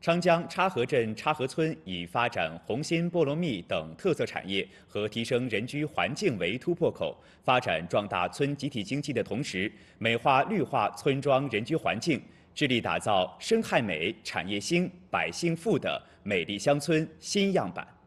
昌江叉河镇叉河村以发展红心菠萝蜜等特色产业和提升人居环境为突破口，发展壮大村集体经济的同时，美化绿化村庄人居环境，致力打造生态美、产业兴、百姓富的美丽乡村新样板。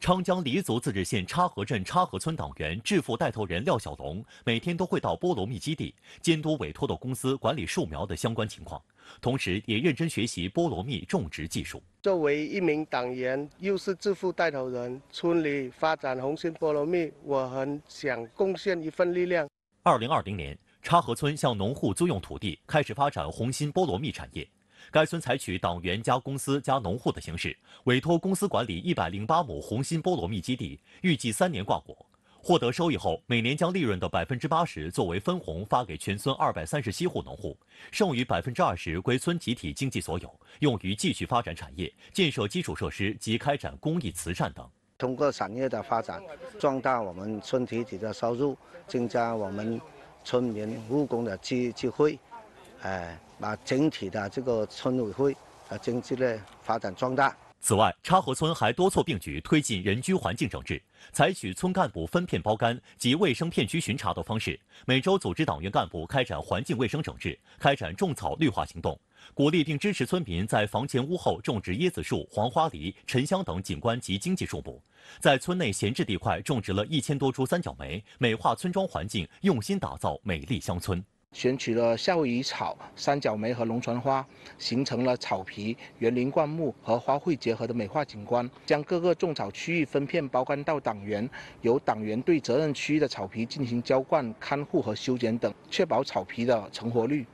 昌江黎族自治县插河镇插河村党员致富带头人廖小龙每天都会到菠萝蜜基地监督委托的公司管理树苗的相关情况，同时也认真学习菠萝蜜种植技术。作为一名党员，又是致富带头人，村里发展红心菠萝蜜，我很想贡献一份力量。二零二零年，插河村向农户租用土地，开始发展红心菠萝蜜产业。该村采取党员加公司加农户的形式，委托公司管理一百零八亩红心菠萝蜜基地，预计三年挂果。获得收益后，每年将利润的百分之八十作为分红发给全村二百三十七户农户，剩余百分之二十归村集体经济所有，用于继续发展产业、建设基础设施及开展公益慈善等。通过产业的发展，壮大我们村集体的收入，增加我们村民务工的机机会。呃，把整体的这个村委会啊经济嘞发展壮大。此外，岔河村还多措并举推进人居环境整治，采取村干部分片包干及卫生片区巡查的方式，每周组织党员干部开展环境卫生整治，开展种草绿化行动，鼓励并支持村民在房前屋后种植椰子树、黄花梨、沉香等景观及经济树木，在村内闲置地块种植了一千多株三角梅，美化村庄环境，用心打造美丽乡村。选取了夏威夷草、三角梅和龙船花，形成了草皮、园林灌木和花卉结合的美化景观。将各个种草区域分片包干到党员，由党员对责任区域的草皮进行浇灌、看护和修剪等，确保草皮的成活率。